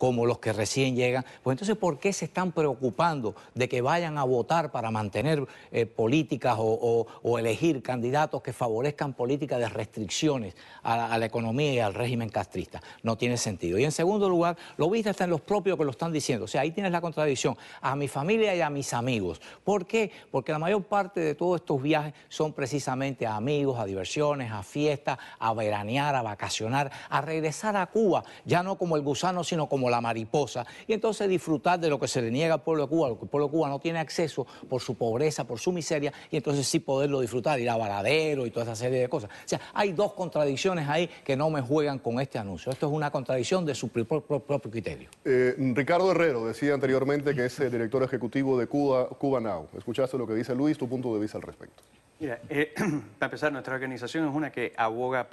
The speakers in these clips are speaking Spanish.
como los que recién llegan. Pues entonces, ¿por qué se están preocupando de que vayan a votar para mantener eh, políticas o, elegir candidatos que favorezcan políticas de restricciones a la, economía y al régimen castrista? No tiene sentido. Y en segundo lugar, lo viste hasta en los propios que lo están diciendo. O sea, ahí tienes la contradicción. A mi familia y a mis amigos. ¿Por qué? Porque la mayor parte de todos estos viajes son precisamente a amigos, a diversiones, a fiestas, a veranear, a vacacionar, a regresar a Cuba, ya no como el gusano, sino como la mariposa, y entonces disfrutar de lo que se le niega al pueblo de Cuba, lo que el pueblo de Cuba no tiene acceso por su pobreza, por su miseria, y entonces sí poderlo disfrutar, ir a Varadero y toda esa serie de cosas. O sea, hay dos contradicciones ahí que no me juegan con este anuncio. Esto es una contradicción de su propio, criterio. Eh, Ricardo Herrero decía anteriormente que es el director ejecutivo de Cuba, Cuba Now. Escuchaste lo que dice Luis, tu punto de vista al respecto. Mira, eh, para empezar, nuestra organización es una que aboga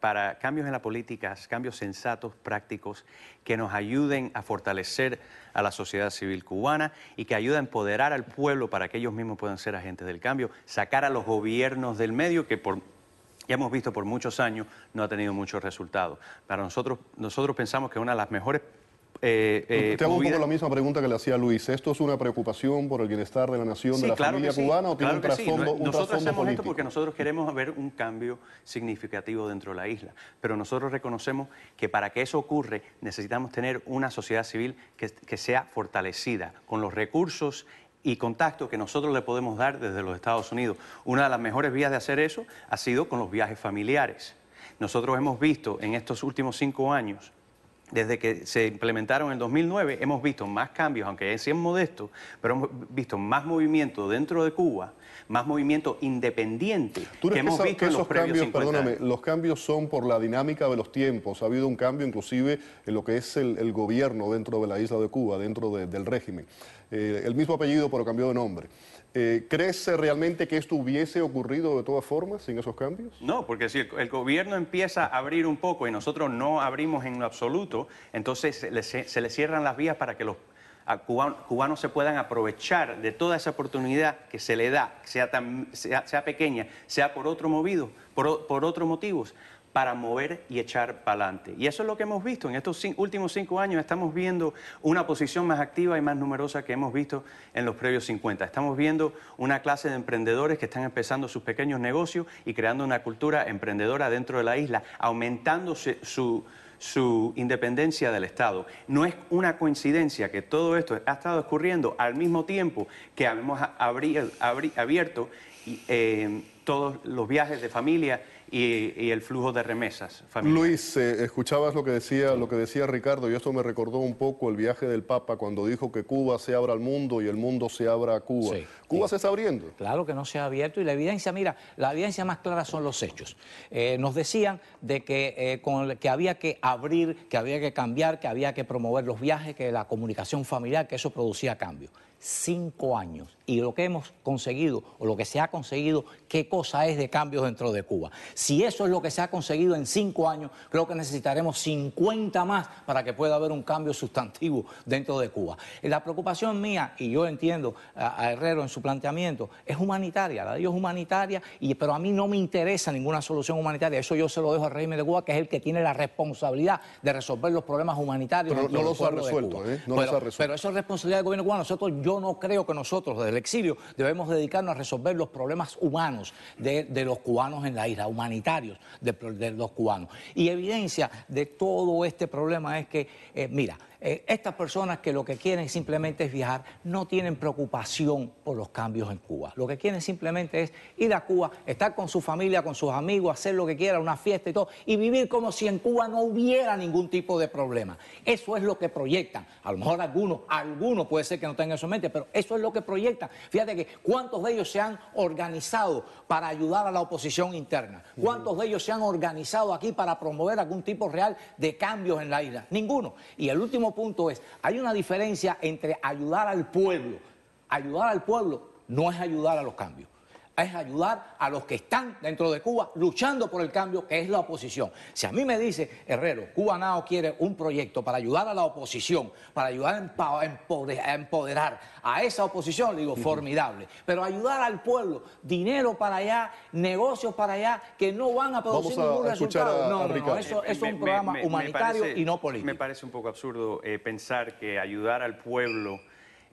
para cambios en las políticas, cambios sensatos, prácticos, que nos ayuden a fortalecer a la sociedad civil cubana y que ayuden a empoderar al pueblo para que ellos mismos puedan ser agentes del cambio, sacar a los gobiernos del medio que por ya hemos visto por muchos años no ha tenido muchos resultados. Para nosotros, nosotros pensamos que una de las mejores eh, Te hago un poco la misma pregunta que le hacía Luis. ¿Esto es una preocupación por el bienestar de la nación, de la familia cubana o tiene un trasfondo, Nosotros hacemos político? esto porque nosotros queremos ver un cambio significativo dentro de la isla. Pero nosotros reconocemos que para que eso ocurra necesitamos tener una sociedad civil que, que sea fortalecida con los recursos y contacto que nosotros le podemos dar desde los Estados Unidos. Una de las mejores vías de hacer eso ha sido con los viajes familiares. Nosotros hemos visto en estos últimos cinco años desde que se implementaron en 2009, hemos visto más cambios, aunque sean modesto, pero hemos visto más movimiento dentro de Cuba, más movimiento independiente ¿Tú que hemos que esos los cambios, perdóname, los cambios son por la dinámica de los tiempos. Ha habido un cambio inclusive en lo que es el, gobierno dentro de la isla de Cuba, dentro del régimen. Eh, el mismo apellido, pero cambió de nombre. Eh, ¿Crees realmente que esto hubiese ocurrido de todas formas sin esos cambios? No, porque si el, gobierno empieza a abrir un poco y nosotros no abrimos en lo absoluto, entonces se le, cierran las vías para que los cubanos, se puedan aprovechar de toda esa oportunidad que se le da, sea, tan, pequeña, sea por otro movido, por, por otros motivos para mover y echar para adelante. Y eso es lo que hemos visto. En estos últimos cinco años estamos viendo una posición más activa y más numerosa que hemos visto en los previos 50. Estamos viendo una clase de emprendedores que están empezando sus pequeños negocios y creando una cultura emprendedora dentro de la isla, aumentando su, independencia del Estado. No es una coincidencia que todo esto ha estado ocurriendo al mismo tiempo que hemos abierto eh, todos los viajes de familia y, el flujo de remesas familiares. Luis, eh, escuchabas lo que, decía, lo que decía Ricardo y esto me recordó un poco el viaje del Papa cuando dijo que Cuba se abra al mundo y el mundo se abra a Cuba. ¿Cuba se está abriendo? Claro que no se ha abierto y la evidencia, mira, la evidencia más clara son los hechos. Eh, nos decían de que, eh, con, que había que abrir, que había que cambiar, que había que promover los viajes, que la comunicación familiar, que eso producía cambio cinco años y lo que hemos conseguido o lo que se ha conseguido, qué cosa es de cambios dentro de Cuba. Si eso es lo que se ha conseguido en cinco años, creo que necesitaremos 50 más para que pueda haber un cambio sustantivo dentro de Cuba. La preocupación mía, y yo entiendo a, Herrero en su planteamiento, es humanitaria, la de ellos es humanitaria, y, pero a mí no me interesa ninguna solución humanitaria, eso yo se lo dejo al régimen de Cuba, que es el que tiene la responsabilidad de resolver los problemas humanitarios. Pero no los resuelto, ¿eh? pero, los ha resuelto. Pero eso es responsabilidad del gobierno cubano, nosotros yo no creo que nosotros desde el exilio debemos dedicarnos a resolver los problemas humanos de, los cubanos en la isla, humanitarios de, los cubanos. Y evidencia de todo este problema es que, eh, mira, eh, estas personas que lo que quieren simplemente es viajar, no tienen preocupación por los cambios en Cuba. Lo que quieren simplemente es ir a Cuba, estar con su familia, con sus amigos, hacer lo que quiera una fiesta y todo, y vivir como si en Cuba no hubiera ningún tipo de problema. Eso es lo que proyectan. A lo mejor algunos, algunos puede ser que no tengan eso en mente, pero eso es lo que proyecta. Fíjate que cuántos de ellos se han organizado para ayudar a la oposición interna, cuántos de ellos se han organizado aquí para promover algún tipo real de cambios en la isla. Ninguno. Y el último punto es, hay una diferencia entre ayudar al pueblo, ayudar al pueblo no es ayudar a los cambios es ayudar a los que están dentro de Cuba luchando por el cambio, que es la oposición. Si a mí me dice Herrero, Cubanao quiere un proyecto para ayudar a la oposición, para ayudar a empoderar a esa oposición, le digo, formidable. Pero ayudar al pueblo, dinero para allá, negocios para allá, que no van a producir ningún resultado. no, eso, es un programa humanitario y no político. Me parece un poco absurdo eh, pensar que ayudar al pueblo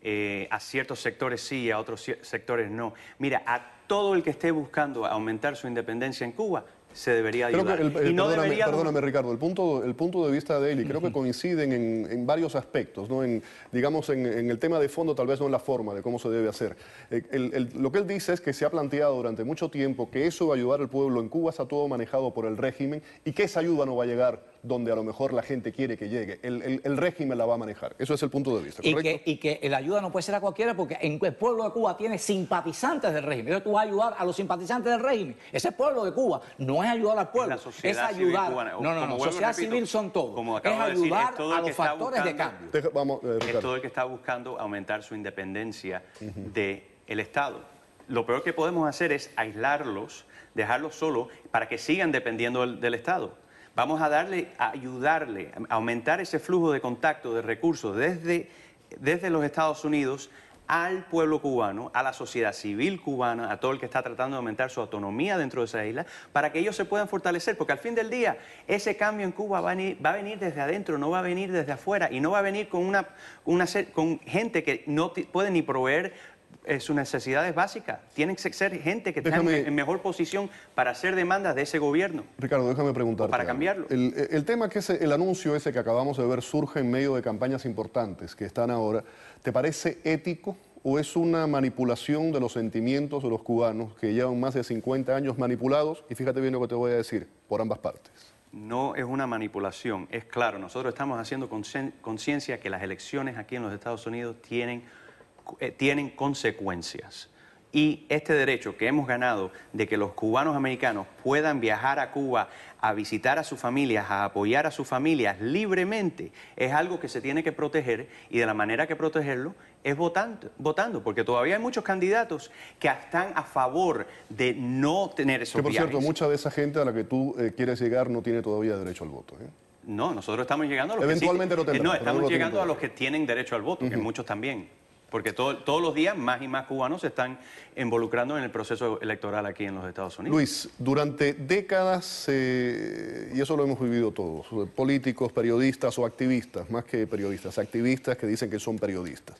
eh, a ciertos sectores sí, a otros sectores no. Mira, a todo el que esté buscando aumentar su independencia en Cuba, se debería ayudar. Eh, perdóname, Ricardo, el punto, el punto de vista de él, y creo que coinciden en, varios aspectos, ¿no? en, digamos en, el tema de fondo, tal vez no en la forma de cómo se debe hacer. Eh, lo que él dice es que se ha planteado durante mucho tiempo que eso va a ayudar al pueblo en Cuba, está todo manejado por el régimen y que esa ayuda no va a llegar donde a lo mejor la gente quiere que llegue. El, régimen la va a manejar. Eso es el punto de vista. Y, que, la ayuda no puede ser a cualquiera porque en el pueblo de Cuba tiene simpatizantes del régimen. Entonces tú vas a ayudar a los simpatizantes del régimen. Ese pueblo de Cuba no es ayudar al pueblo, es ayudar. no, no, no. Sociedad civil son todos. es ayudar a los factores de cambio. Eh, es todo el que está buscando aumentar su independencia De el del Estado. Lo peor que podemos hacer es aislarlos, dejarlos solos para que sigan dependiendo del Estado. Vamos a darle, a ayudarle, a aumentar ese flujo de contacto de recursos desde, desde los Estados Unidos al pueblo cubano, a la sociedad civil cubana, a todo el que está tratando de aumentar su autonomía dentro de esa isla, para que ellos se puedan fortalecer, porque al fin del día ese cambio en Cuba va a venir, desde adentro, no va a venir desde afuera, y no va a venir con, una con gente que no puede ni proveer eh, Su necesidad es básica. Tienen que ser gente que en mejor posición para hacer demandas de ese gobierno. Ricardo, déjame preguntar. para cambiarlo. Eh, el, tema que es el anuncio ese que acabamos de ver surge en medio de campañas importantes que están ahora, ¿te parece ético? ¿O es una manipulación de los sentimientos de los cubanos que llevan más de 50 años manipulados? Y fíjate bien lo que te voy a decir, por ambas partes no es una manipulación, es claro, nosotros estamos haciendo conciencia que las elecciones aquí en los Estados Unidos tienen eh, tienen consecuencias. Y este derecho que hemos ganado de que los cubanos americanos puedan viajar a Cuba a visitar a sus familias, a apoyar a sus familias libremente, es algo que se tiene que proteger y de la manera que protegerlo es votando, votando porque todavía hay muchos candidatos que están a favor de no tener esos que, por cierto, mucha de esa gente a la que tú eh, quieres llegar no tiene todavía derecho al voto. ¿eh? No, nosotros estamos llegando a los que no, estamos llegando a los que tienen derecho al voto, que muchos también. Porque todos los días más y más cubanos se están involucrando en el proceso electoral aquí en los Estados Unidos. Luis, durante décadas, eh, y eso lo hemos vivido todos, políticos, periodistas o activistas, más que periodistas, activistas que dicen que son periodistas,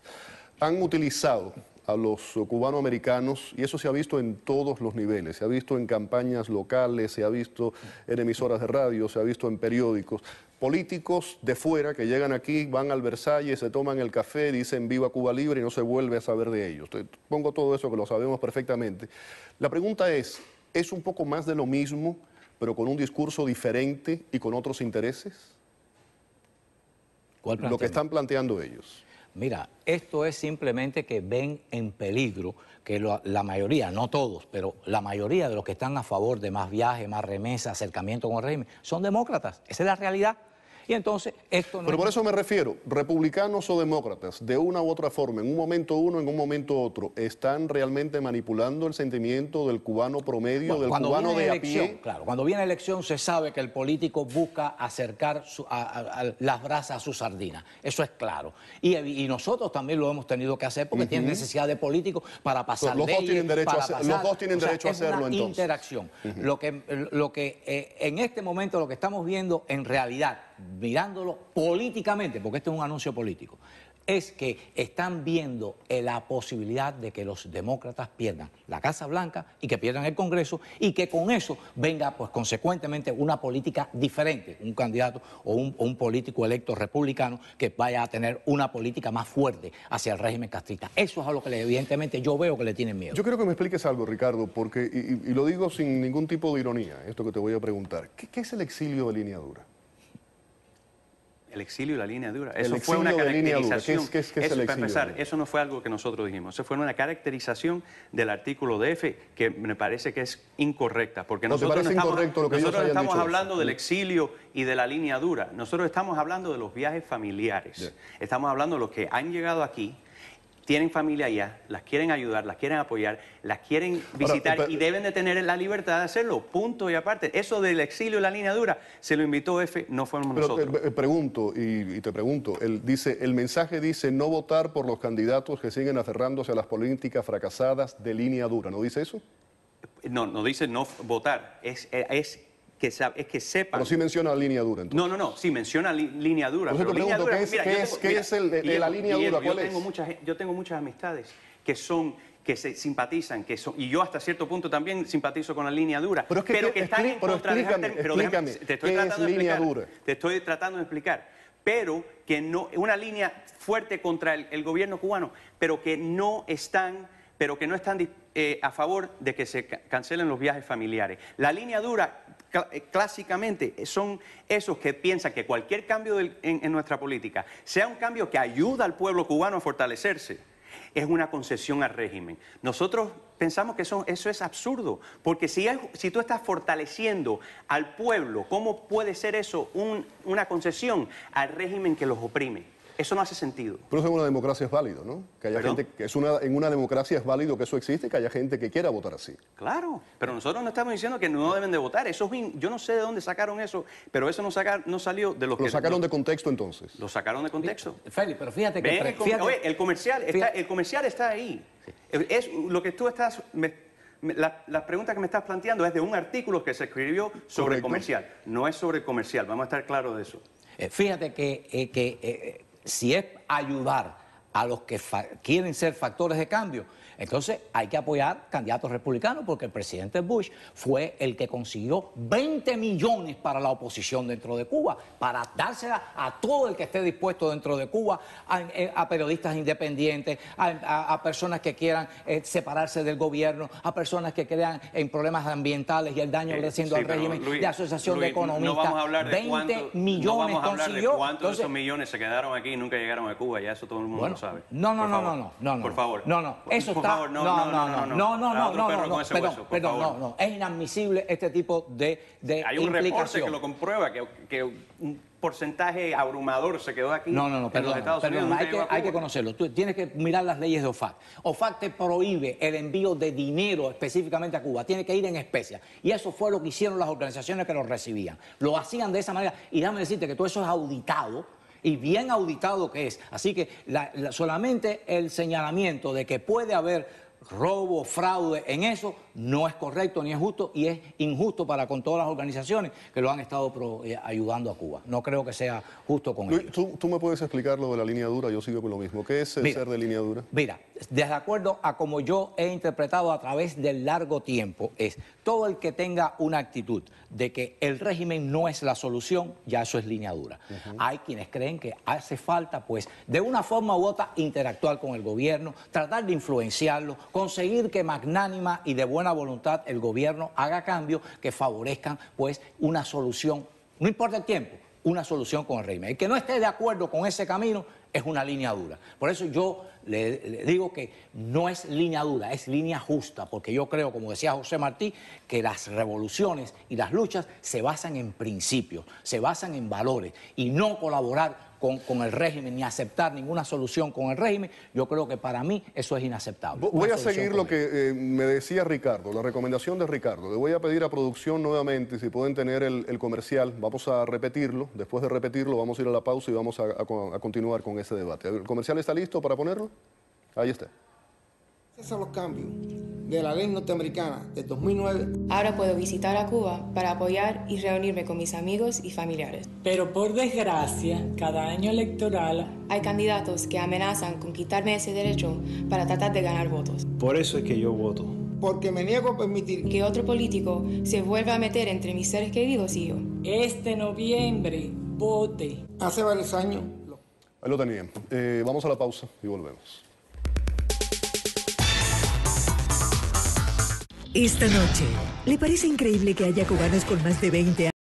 han utilizado a los cubanoamericanos y eso se ha visto en todos los niveles, se ha visto en campañas locales, se ha visto en emisoras de radio, se ha visto en periódicos. Políticos de fuera que llegan aquí, van al Versalles, se toman el café, dicen viva Cuba Libre y no se vuelve a saber de ellos. pongo todo eso que lo sabemos perfectamente. La pregunta es, ¿es un poco más de lo mismo, pero con un discurso diferente y con otros intereses? lo que están planteando ellos mira, esto es simplemente que ven en peligro que la mayoría, no todos, pero la mayoría de los que están a favor de más viajes, más remesas, acercamiento con el régimen, son demócratas. Esa es la realidad. Y entonces esto no... Pero por eso me refiero, republicanos o demócratas, de una u otra forma, en un momento uno, en un momento otro, están realmente manipulando el sentimiento del cubano promedio, del cubano de acción. a pie. Claro, cuando viene elección se sabe que el político busca acercar las brasas a su sardina, eso es claro. Y, nosotros también lo hemos tenido que hacer porque tienen necesidad de políticos para pasar los dos tienen derecho para a Los dos tienen derecho a hacerlo entonces. interacción. Lo que, lo que eh, en este momento lo que estamos viendo en realidad mirándolo políticamente, porque este es un anuncio político, es que están viendo la posibilidad de que los demócratas pierdan la Casa Blanca y que pierdan el Congreso y que con eso venga, pues consecuentemente, una política diferente, un candidato o un, político electo republicano que vaya a tener una política más fuerte hacia el régimen castrista. Eso es a lo que evidentemente yo veo que le tienen miedo. Yo quiero que me expliques algo, Ricardo, porque, y, lo digo sin ningún tipo de ironía, esto que te voy a preguntar, ¿qué, qué es el exilio de línea dura? El exilio y la línea dura. Eso fue una caracterización. eso, eso no fue algo que nosotros dijimos. Eso fue una caracterización del artículo F, que me parece que es incorrecta. Porque nosotros no estamos, nosotros estamos hablando del mm. exilio y de la línea dura. Nosotros estamos hablando de los viajes familiares. Estamos hablando de los que han llegado aquí tienen familia allá, las quieren ayudar, las quieren apoyar, las quieren visitar y deben de tener la libertad de hacerlo, punto y aparte. Eso del exilio y la línea dura, se lo invitó F, no fuimos pero nosotros. Te pregunto, y, te pregunto, el, dice, el mensaje dice no votar por los candidatos que siguen aferrándose a las políticas fracasadas de línea dura, ¿no dice eso? No, no dice no votar, es, eh, es que es que sepan. Pero sí menciona la línea dura, entonces. No, no, no, sí menciona la línea dura. Pero línea dura, es, la línea dura? ¿Cuál yo Tengo muchas, yo tengo muchas amistades que son que se simpatizan, que son, y yo hasta cierto punto también simpatizo con la línea dura, pero, es que, están en contra de pero te estoy tratando es de línea dura? te estoy tratando de explicar, pero que no una línea fuerte contra el, gobierno cubano, pero que no están pero que no están eh, a favor de que se cancelen los viajes familiares. La línea dura eh, clásicamente eh, son esos que piensan que cualquier cambio en, nuestra política sea un cambio que ayuda al pueblo cubano a fortalecerse es una concesión al régimen. Nosotros pensamos que eso, es absurdo, porque si, si tú estás fortaleciendo al pueblo, ¿cómo puede ser eso una concesión al régimen que los oprime? Eso no hace sentido. Pero en una democracia es válido, ¿no? Que haya gente que es una, en una democracia es válido que eso existe, que haya gente que quiera votar así. Claro, pero nosotros no estamos diciendo que no deben de votar. Eso es, yo no sé de dónde sacaron eso, pero eso no, no salió de los lo que. Lo sacaron de contexto entonces. Lo sacaron de contexto. Feli, pero fíjate que. el, el comercial, está, el comercial está ahí. Es lo que tú estás. Me, la, pregunta que me estás planteando es de un artículo que se escribió sobre el comercial. No es sobre comercial, vamos a estar claros de eso. Eh, fíjate que, eh, que eh, si es ayudar a los que quieren ser factores de cambio. Entonces hay que apoyar candidatos republicanos porque el presidente Bush fue el que consiguió 20 millones para la oposición dentro de Cuba, para dársela a todo el que esté dispuesto dentro de Cuba, a, eh, periodistas independientes, a, personas que quieran eh, separarse del gobierno, a personas que crean en problemas ambientales y el daño eh, creciendo al régimen de asociación de economistas. No 20 millones consiguió. cuántos de esos millones se quedaron aquí y nunca llegaron a Cuba, ya eso todo el mundo bueno, no, no, no, no, no, Por favor. No, no. Eso está. no, no, no, no, no, no, no, no, no, Perdón, no, no. Es inadmisible este tipo de, de Hay un reporte que lo comprueba, que, un porcentaje abrumador se quedó aquí. No, no, no, Hay, que, conocerlo. Tú tienes que mirar las leyes de OFAC. OFAC te prohíbe el envío de dinero específicamente a Cuba. Tiene que ir en especia. Y eso fue lo que hicieron las organizaciones que lo recibían. Lo hacían de esa manera. Y déjame decirte que todo eso es auditado y bien auditado que es. Así que solamente el señalamiento de que puede haber robo, fraude en eso, no es correcto ni es justo y es injusto para con todas las organizaciones que lo han estado eh, ayudando a Cuba. No creo que sea justo con ellos. ¿tú, me puedes explicar lo de la línea dura, yo sigo con lo mismo. ¿Qué es el ser de línea dura? Mira, de acuerdo a como yo he interpretado a través del largo tiempo, es todo el que tenga una actitud de que el régimen no es la solución, ya eso es línea dura. Hay quienes creen que hace falta, pues, de una forma u otra, interactuar con el gobierno, tratar de influenciarlo, conseguir que magnánima y de buena voluntad el gobierno haga cambios que favorezcan, pues, una solución, no importa el tiempo, una solución con el régimen. El que no esté de acuerdo con ese camino es una línea dura. Por eso yo le, digo que no es línea dura, es línea justa, porque yo creo, como decía José Martí, que las revoluciones y las luchas se basan en principios, se basan en valores y no colaborar con, el régimen ni aceptar ninguna solución con el régimen, yo creo que para mí eso es inaceptable. Voy a seguir lo que eh, me decía Ricardo, la recomendación de Ricardo. Le voy a pedir a producción nuevamente, si pueden tener el, comercial, vamos a repetirlo, después de repetirlo vamos a ir a la pausa y vamos a continuar con ese debate. ¿El comercial está listo para ponerlo? Ahí está. Esos son los cambios de la ley norteamericana de 2009. Ahora puedo visitar a Cuba para apoyar y reunirme con mis amigos y familiares. Pero por desgracia, cada año electoral hay candidatos que amenazan con quitarme ese derecho para tratar de ganar votos. Por eso es que yo voto. Porque me niego a permitir que otro político se vuelva a meter entre mis seres queridos y yo. Este noviembre, vote. Hace varios años Ahí lo tenía. Eh, vamos a la pausa y volvemos. Esta noche, ¿le parece increíble que haya cubanos con más de 20 años?